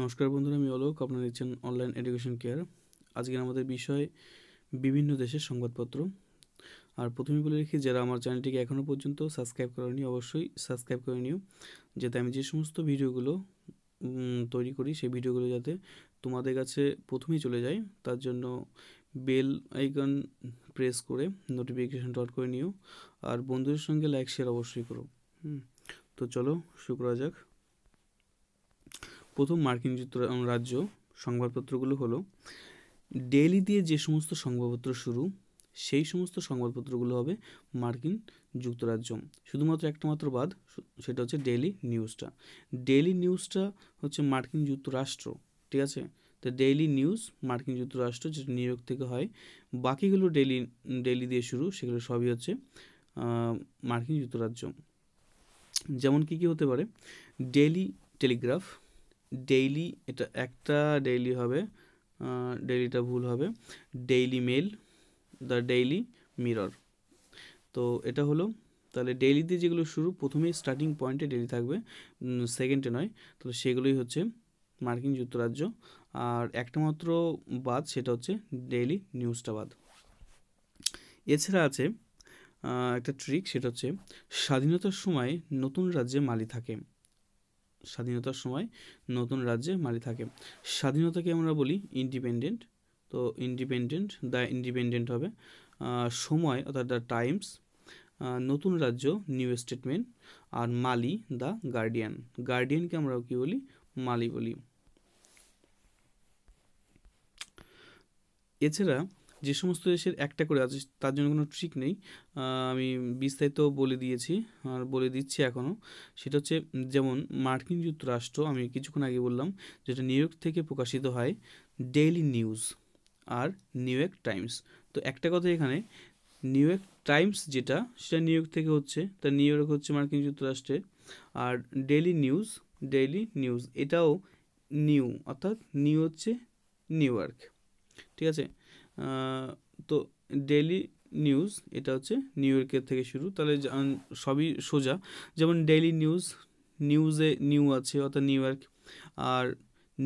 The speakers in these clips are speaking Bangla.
নমস্কার বন্ধুরা আমি অলোক আপনারা দেখছেন অনলাইন এডুকেশন কেয়ার আজকের আমাদের বিষয় বিভিন্ন দেশের সংবাদপত্র আর প্রথমে বলে রেখি যারা আমার চ্যানেলটিকে এখনও পর্যন্ত সাবস্ক্রাইব করেনি অবশ্যই সাবস্ক্রাইব করে নিও যাতে আমি যে সমস্ত ভিডিওগুলো তৈরি করি সেই ভিডিওগুলো যাতে তোমাদের কাছে প্রথমেই চলে যায় তার জন্য বেল আইকন প্রেস করে নোটিফিকেশন ডট করে নিও আর বন্ধুদের সঙ্গে লাইক শেয়ার অবশ্যই করো হুম তো চলো শুরু করা যাক প্রথম মার্কিন যুক্তরাজ্য সংবাদপত্রগুলো হলো ডেইলি দিয়ে যে সমস্ত সংবাদপত্র শুরু সেই সমস্ত সংবাদপত্রগুলো হবে মার্কিন যুক্তরাজ্য শুধুমাত্র একটা মাত্র বাদ সেটা হচ্ছে ডেইলি নিউজটা ডেইলি নিউজটা হচ্ছে মার্কিন যুক্তরাষ্ট্র ঠিক আছে তো ডেইলি নিউজ মার্কিন যুক্তরাষ্ট্র যেটা নিউ ইয়র্ক থেকে হয় বাকিগুলো ডেইলি ডেইলি দিয়ে শুরু সেগুলো সবই হচ্ছে মার্কিন যুক্তরাজ্য যেমন কি কি হতে পারে ডেইলি টেলিগ্রাফ ডেইলি এটা একটা ডেইলি হবে ডেইলিটা ভুল হবে Daily Mail the Daily Mirror তো এটা হলো তাহলে ডেইলিতে যেগুলো শুরু প্রথমেই স্টার্টিং পয়েন্টে ডেইলি থাকবে সেকেন্ডে নয় তো সেগুলোই হচ্ছে মার্কিন যুক্তরাজ্য আর একটা মাত্র বাদ সেটা হচ্ছে ডেইলি নিউজটা বাদ এছাড়া আছে একটা ট্রিক সেটা হচ্ছে স্বাধীনতার সময় নতুন রাজ্যে মালি থাকে স্বাধীনতার সময় নতুন রাজ্যে মালি থাকে স্বাধীনতাকে আমরা বলি ইন্ডিপেন্ডেন্ট তো ইন্ডিপেন্ডেন্ট দ্য ইন্ডিপেন্ডেন্ট হবে সময় অর্থাৎ দ্য টাইমস নতুন রাজ্য নিউ স্টেটমেন্ট আর মালি দ্য গার্ডিয়ান গার্ডিয়ানকে আমরা কি বলি মালি বলি এছাড়া যে সমস্ত দেশের একটা করে আছে তার জন্য কোনো ট্রিক নেই আমি বিস্তারিত বলে দিয়েছি আর বলে দিচ্ছি এখনও সেটা হচ্ছে যেমন মার্কিন যুক্তরাষ্ট্র আমি কিছুক্ষণ আগে বললাম যেটা নিউ ইয়র্ক থেকে প্রকাশিত হয় ডেইলি নিউজ আর নিউ ইয়র্ক টাইমস তো একটা কথা এখানে নিউ ইয়র্ক টাইমস যেটা সেটা নিউ ইয়র্ক থেকে হচ্ছে তা নিউ ইয়র্ক হচ্ছে মার্কিন যুক্তরাষ্ট্রে আর ডেইলি নিউজ ডেইলি নিউজ এটাও নিউ অর্থাৎ নিউ হচ্ছে নিউ ইয়র্ক ঠিক আছে তো ডেলি নিউজ এটা হচ্ছে নিউ ইয়র্কের থেকে শুরু তাহলে সবই সোজা যেমন ডেইলি নিউজ নিউজে নিউ আছে অর্থাৎ নিউ ইয়র্ক আর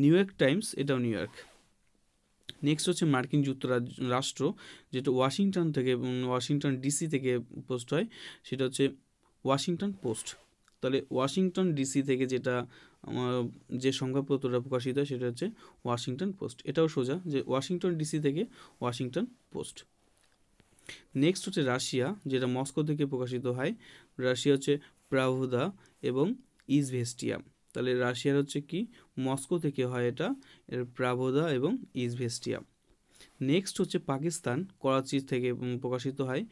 নিউ ইয়র্ক টাইমস এটাও নিউ ইয়র্ক নেক্সট হচ্ছে মার্কিন যুক্তরাজ্য রাষ্ট্র যেটা ওয়াশিংটন থেকে ওয়াশিংটন ডিসি থেকে পোস্ট হয় সেটা হচ্ছে ওয়াশিংটন পোস্ট তাহলে ওয়াশিংটন ডিসি থেকে যেটা আমার যে সংবাদপত্রটা প্রকাশিত হয় সেটা হচ্ছে ওয়াশিংটন পোস্ট এটাও সোজা যে ওয়াশিংটন ডিসি থেকে ওয়াশিংটন পোস্ট নেক্সট হচ্ছে রাশিয়া যেটা মস্কো থেকে প্রকাশিত হয় রাশিয়া হচ্ছে প্রাভোদা এবং ইজভেস্টিয়া তাহলে রাশিয়ার হচ্ছে কি মস্কো থেকে হয় এটা এর প্রাভোদা এবং ইজভেস্টিয়া নেক্সট হচ্ছে পাকিস্তান করাচি থেকে প্রকাশিত হয়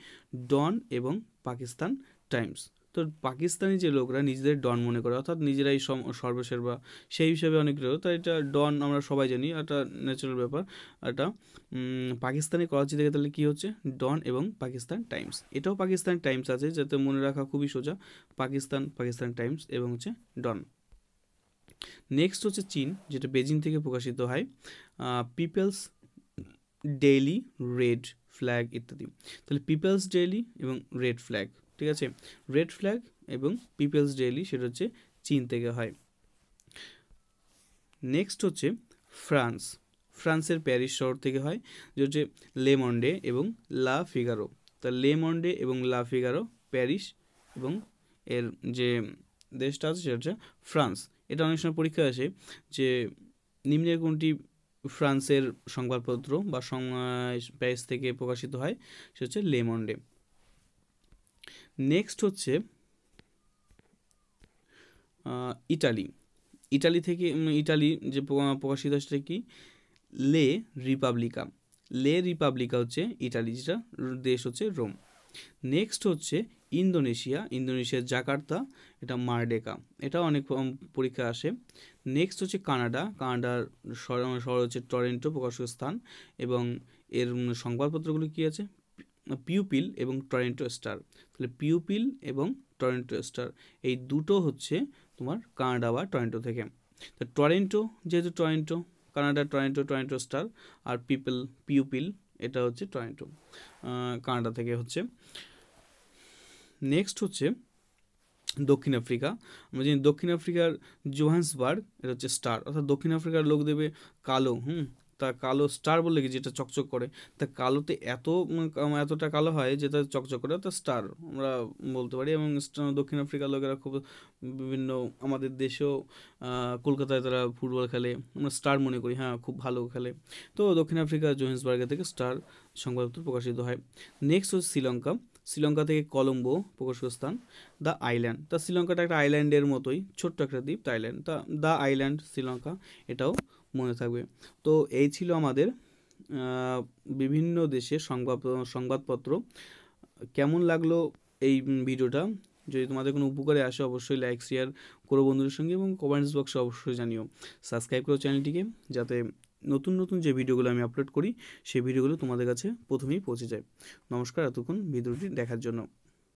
ডন এবং পাকিস্তান টাইমস তো পাকিস্তানি যে লোকরা নিজেদের ডন মনে করে অর্থাৎ নিজেরাই সর্বশেরবা বা সেই হিসেবে অনেক তো এটা ডন আমরা সবাই জানি একটা ন্যাচারাল ব্যাপার এটা পাকিস্তানি করাচি থেকে তাহলে কী হচ্ছে ডন এবং পাকিস্তান টাইমস এটাও পাকিস্তান টাইমস আছে যাতে মনে রাখা খুবই সোজা পাকিস্তান পাকিস্তান টাইমস এবং হচ্ছে ডন নেক্সট হচ্ছে চীন যেটা বেজিং থেকে প্রকাশিত হয় পিপলস ডেইলি রেড ফ্ল্যাগ ইত্যাদি তাহলে পিপলস ডেইলি এবং রেড ফ্ল্যাগ ঠিক আছে রেড ফ্ল্যাগ এবং পিপলস ডেইলি সেটা হচ্ছে চীন থেকে হয় নেক্সট হচ্ছে ফ্রান্স ফ্রান্সের প্যারিস শহর থেকে হয় যে হচ্ছে লেমন্ডে এবং লা ফিগারো তা লেমন্ডে এবং লা ফিগারো প্যারিস এবং এর যে দেশটা আছে সেটা হচ্ছে ফ্রান্স এটা অনেক সময় পরীক্ষা আসে যে নিম্নের কোনটি ফ্রান্সের সংবাদপত্র বা প্যারিস থেকে প্রকাশিত হয় সে হচ্ছে লেমন্ডে নেক্সট হচ্ছে ইটালি ইটালি থেকে ইটালি যে প্রকাশিত সেটা কি লে রিপাবলিকা লে রিপাবলিকা হচ্ছে ইটালি যেটা দেশ হচ্ছে রোম নেক্সট হচ্ছে ইন্দোনেশিয়া ইন্দোনেশিয়ার জাকার্তা এটা মার্ডেকা এটা অনেক পরীক্ষা আসে নেক্সট হচ্ছে কানাডা কানাডার শহর হচ্ছে টরেন্টো প্রকাশক স্থান এবং এর সংবাদপত্রগুলো কী আছে পিউপিল এবং টরেন্টো স্টার তাহলে পিউপিল এবং টরেন্টো স্টার এই দুটো হচ্ছে তোমার কানাডা বা টরেন্টো থেকে তো টরেন্টো যেহেতু Toronto Canada Toronto Toronto Star আর পিপল পিউপিল এটা হচ্ছে টরেন্টো কানাডা থেকে হচ্ছে নেক্সট হচ্ছে দক্ষিণ আফ্রিকা আমরা জানি দক্ষিণ আফ্রিকার জোহান্সবার্গ এটা হচ্ছে স্টার অর্থাৎ দক্ষিণ আফ্রিকার লোক দেবে কালো হুম তা কালো স্টার বলে যেটা চকচক করে তা কালোতে এত এতটা কালো হয় যেটা চকচক করে তা স্টার আমরা বলতে পারি এবং দক্ষিণ আফ্রিকার লোকেরা খুব বিভিন্ন আমাদের দেশেও কলকাতায় তারা ফুটবল খেলে আমরা স্টার মনে করি হ্যাঁ খুব ভালো খেলে তো দক্ষিণ আফ্রিকা জোহেন্সবার্গে থেকে স্টার সংবাদপত্র প্রকাশিত হয় নেক্সট হচ্ছে শ্রীলঙ্কা শ্রীলঙ্কা থেকে কলম্বো প্রকাশক স্থান দ্য আইল্যান্ড তা শ্রীলঙ্কাটা একটা আইল্যান্ডের মতোই ছোট্ট একটা দ্বীপ আইল্যান্ড তা দ্য আইল্যান্ড শ্রীলঙ্কা এটাও মনে থাকবে তো এই ছিল আমাদের বিভিন্ন দেশে সংবাদ সংবাদপত্র কেমন লাগলো এই ভিডিওটা যদি তোমাদের কোনো উপকারে আসে অবশ্যই লাইক শেয়ার করো বন্ধুদের সঙ্গে এবং কমেন্টস বক্সে অবশ্যই জানিও সাবস্ক্রাইব করো চ্যানেলটিকে যাতে নতুন নতুন যে ভিডিওগুলো আমি আপলোড করি সেই ভিডিওগুলো তোমাদের কাছে প্রথমেই পৌঁছে যায় নমস্কার এতক্ষণ ভিডিওটি দেখার জন্য